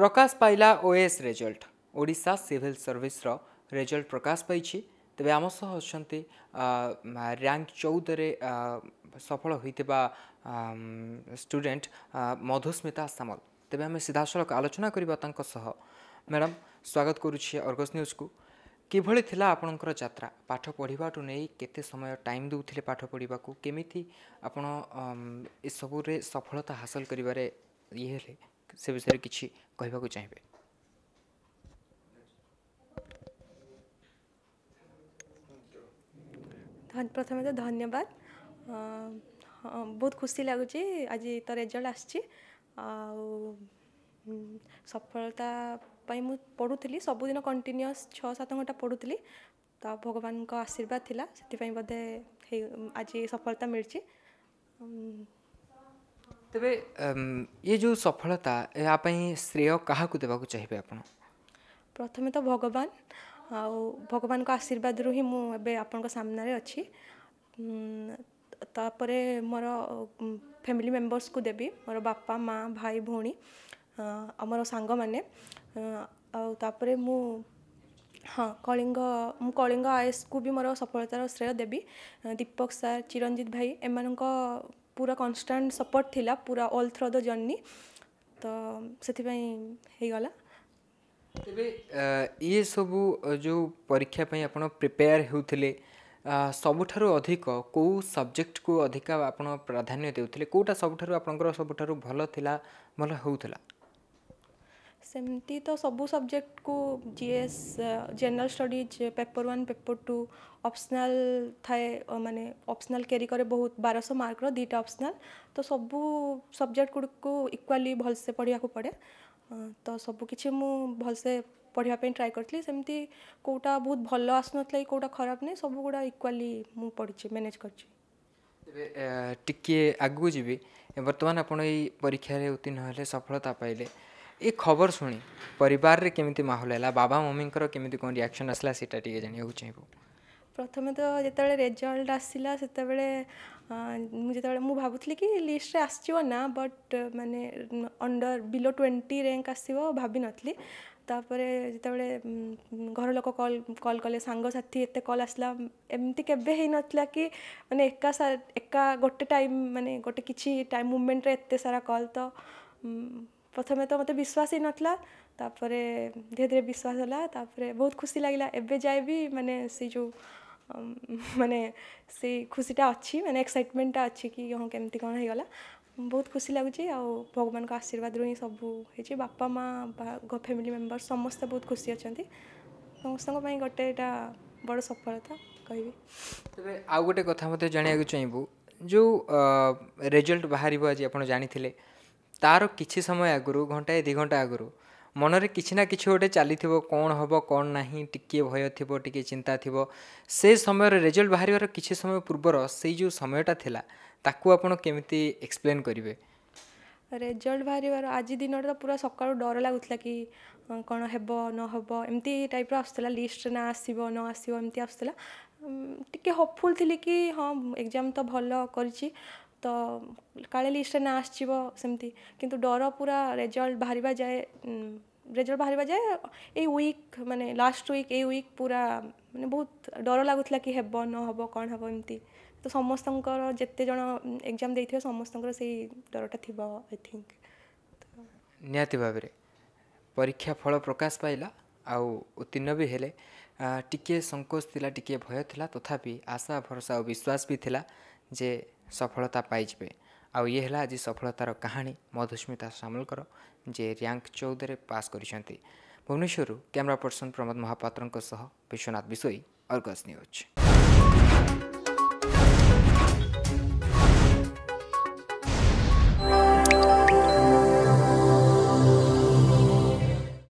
প্রকাশ পাইলা OS result Odisha civil সর্ভিসর result প্রকাশ পাইছি তবে আম সহ অনেক র্যাঙ্ক চৌদরে সফল হয়ে স্টুডেন্ট মধুস্মিতা সামল তবে আমি সিধাসলখ আলোচনা করা তাঁর সহ ম্যাডাম স্বাগত করুছি অর্গস নিউজকু কিভাবে লা আপনার যাত্রা পাঠ পড়া নেই কেতে সময় টাইম দেলে পাঠ পড়া কেমিতি আপনার এসবুরে সফলতা হাসল করবার ইয়ে হলে ସେ ବିଷୟରେ କିଛି କହିବାକୁ ଚାହିଁବେ ପ୍ରଥମେ ତ ଧନ୍ୟବାଦ ବହୁତ ଖୁସି ଲାଗୁଛି ଆଜି ତ ରେଜଲ୍ଟ ଆସିଛି ଆଉ ସଫଳତା ପାଇଁ ମୁଁ ପଢ଼ୁଥିଲି ସବୁଦିନ କଣ୍ଟିନ୍ୟୁଅସ୍ ଛଅ ସାତ ଘଣ୍ଟା ପଢ଼ୁଥିଲି ତ ଭଗବାନଙ୍କ ଆଶୀର୍ବାଦ ଥିଲା ସେଥିପାଇଁ ବୋଧେ ହେଇ ଆଜି ସଫଳତା ମିଳିଛି ତେବେ ଏ ଯେଉଁ ସଫଳତା ଏହା ପାଇଁ ଶ୍ରେୟ କାହାକୁ ଦେବାକୁ ଚାହିଁବେ ଆପଣ ପ୍ରଥମେ ତ ଭଗବାନ ଆଉ ଭଗବାନଙ୍କ ଆଶୀର୍ବାଦରୁ ହିଁ ମୁଁ ଏବେ ଆପଣଙ୍କ ସାମ୍ନାରେ ଅଛି ତାପରେ ମୋର ଫ୍ୟାମିଲି ମେମ୍ବର୍ସକୁ ଦେବି ମୋର ବାପା ମା ଭାଇ ଭଉଣୀ ଆଉ ମୋର ସାଙ୍ଗମାନେ ଆଉ ତାପରେ ମୁଁ ହଁ କଳିଙ୍ଗ ମୁଁ କଳିଙ୍ଗ ଆଇଏସ୍କୁ ବି ମୋର ସଫଳତାର ଶ୍ରେୟ ଦେବି ଦୀପକ ସାର୍ ଚିରଞ୍ଜିତ ଭାଇ ଏମାନଙ୍କ पूरा कन्स्टाट सपोर्ट थिला पूरा ऑल थ्रो द जर्नी तो से होगा तेरे ये सब जो परीक्षा आप प्रिपेयर होते ସବୁଠାରୁ ଅଧିକ କେଉଁ ସବଜେକ୍ଟକୁ ଅଧିକା ଆପଣ ପ୍ରାଧାନ୍ୟ ଦେଉଥିଲେ କେଉଁଟା ସବୁଠାରୁ ଆପଣଙ୍କର ସବୁଠାରୁ ଭଲ ଥିଲା ଭଲ ହେଉଥିଲା सेमती तो सब सब्जेक्ट को as general studies paper one paper two अपसनाल थाए मानने ऑप्शनल कैरी करे बहुत बारश मार्क दुटा अपसनाल तो सब सब्जेक्ट गुड़ को इक्वाली भलसे पढ़ाक पड़े तो सबकि भलसे पढ़ापी ट्राए करी सेमती कौटा बहुत भल आस ना कि कौटा खराब नहीं सब गुड़ा इक्वाली मुझे पढ़ी मैनेज कर टे आगू जी बर्तमान आपीक्षार उत्तीर्ण सफलता पाइले ଏ ଖବର ଶୁଣି ପରିବାରରେ କେମିତି ମାହୋଲ ହେଲା ବାବା ମମିଙ୍କର କେମିତି କ'ଣ ରିଆକ୍ସନ୍ ଆସିଲା ସେଇଟା ଟିକେ ଜାଣିବାକୁ ଚାହିଁବୁ ପ୍ରଥମେ ତ ଯେତେବେଳେ ରେଜଲ୍ଟ ଆସିଲା ସେତେବେଳେ ମୁଁ ଯେତେବେଳେ ମୁଁ ଭାବୁଥିଲି କି ଲିଷ୍ଟରେ ଆସିଯିବ ନା ବଟ୍ ମାନେ ଅଣ୍ଡର ବିଲୋ ଟ୍ୱେଣ୍ଟି ର୍ୟାଙ୍କ ଆସିବ ଭାବିନଥିଲି ତାପରେ ଯେତେବେଳେ ଘର ଲୋକ କଲ୍ କଲ୍ କଲେ ସାଙ୍ଗସାଥି ଏତେ କଲ୍ ଆସିଲା ଏମିତି କେବେ ହେଇନଥିଲା କି ମାନେ ଏକା ଏକା ଗୋଟେ ଟାଇମ୍ ମାନେ ଗୋଟେ କିଛି ଟାଇମ୍ ମୁଭମେଣ୍ଟରେ ଏତେ ସାରା କଲ୍ ତ ପ୍ରଥମେ ତ ମୋତେ ବିଶ୍ୱାସ ହିଁ ନଥିଲା ତାପରେ ଧୀରେ ଧୀରେ ବିଶ୍ୱାସ ହେଲା ତାପରେ ବହୁତ ଖୁସି ଲାଗିଲା ଏବେ ଯାଏ ବି ମାନେ ସେଇ ଯେଉଁ ମାନେ ସେଇ ଖୁସିଟା ଅଛି ମାନେ ଏକ୍ସାଇଟମେଣ୍ଟଟା ଅଛି କି ହଁ କେମିତି କ'ଣ ହେଇଗଲା ବହୁତ ଖୁସି ଲାଗୁଛି ଆଉ ଭଗବାନଙ୍କ ଆଶୀର୍ବାଦରୁ ହିଁ ସବୁ ହେଇଛି ବାପା ମା' ଫ୍ୟାମିଲି ମେମ୍ବର ସମସ୍ତେ ବହୁତ ଖୁସି ଅଛନ୍ତି ସମସ୍ତଙ୍କ ପାଇଁ ଗୋଟେ ଏଇଟା ବଡ଼ ସଫଳତା କହିବି ତେବେ ଆଉ ଗୋଟେ କଥା ମୋତେ ଜାଣିବାକୁ ଚାହିଁବୁ ଯେଉଁ ରେଜଲ୍ଟ ବାହାରିବ ଆଜି ଆପଣ ଜାଣିଥିଲେ ତା'ର କିଛି ସମୟ ଆଗରୁ ଘଣ୍ଟାଏ ଦୁଇ ଘଣ୍ଟା ଆଗରୁ ମନରେ କିଛି ନା କିଛି ଗୋଟେ ଚାଲିଥିବ କ'ଣ ହେବ କ'ଣ ନାହିଁ ଟିକିଏ ଭୟ ଥିବ ଟିକିଏ ଚିନ୍ତା ଥିବ ସେ ସମୟରେ ରେଜଲ୍ଟ ବାହାରିବାର କିଛି ସମୟ ପୂର୍ବର ସେଇ ଯେଉଁ ସମୟଟା ଥିଲା ତାକୁ ଆପଣ କେମିତି ଏକ୍ସପ୍ଲେନ୍ କରିବେ ରେଜଲ୍ଟ ବାହାରିବାର ଆଜି ଦିନଟା ତ ପୁରା ସକାଳୁ ଡର ଲାଗୁଥିଲା କି କ'ଣ ହେବ ନ ହେବ ଏମିତି ଟାଇପ୍ର ଆସୁଥିଲା ଲିଷ୍ଟରେ ନା ଆସିବ ନ ଆସିବ ଏମିତି ଆସୁଥିଲା ଟିକେ ହୋପ୍ଫୁଲ୍ ଥିଲି କି ହଁ ଏକ୍ଜାମ୍ ତ ଭଲ କରିଛି ତ କାଳେ ଲିଷ୍ଟରେ ନାଁ ଆସିଯିବ ସେମିତି କିନ୍ତୁ ଡର ପୁରା ରେଜଲ୍ଟ ବାହାରିବା ଯାଏ ରେଜଲ୍ଟ ବାହାରିବା ଯାଏ ଏଇ ୱିକ୍ ମାନେ ଲାଷ୍ଟ ୱିକ୍ ଏଇ ୱିକ୍ ପୁରା ମାନେ ବହୁତ ଡର ଲାଗୁଥିଲା କି ହେବ ନ ହେବ କ'ଣ ହେବ ଏମିତି ତ ସମସ୍ତଙ୍କର ଯେତେ ଜଣ ଏକ୍ଜାମ୍ ଦେଇଥିବେ ସମସ୍ତଙ୍କର ସେଇ ଡରଟା ଥିବ ଆଇ ଥିଙ୍କ ନିହାତି ଭାବରେ ପରୀକ୍ଷା ଫଳ ପ୍ରକାଶ ପାଇଲା ଆଉ ଉତ୍ତୀର୍ଣ୍ଣ ବି ହେଲେ ଟିକିଏ ସଙ୍କୋଚ ଥିଲା ଟିକିଏ ଭୟ ଥିଲା ତଥାପି ଆଶା ଭରସା ଆଉ ବିଶ୍ୱାସ ବି ଥିଲା ଯେ ସଫଳତା ପାଇଯିବେ ଆଉ ଇଏ ହେଲା ଆଜି ସଫଳତାର କାହାଣୀ ମଧୁସ୍ମିତା ସାମଲକର ଯିଏ ର୍ୟାଙ୍କ ଚଉଦରେ ପାସ୍ କରିଛନ୍ତି ଭୁବନେଶ୍ୱରରୁ କ୍ୟାମେରା ପର୍ସନ୍ ପ୍ରମୋଦ ମହାପାତ୍ରଙ୍କ ସହ ବିଶ୍ୱନାଥ ବିଷୋଇ ଅର୍ଗସ୍ ନ୍ୟୁଜ୍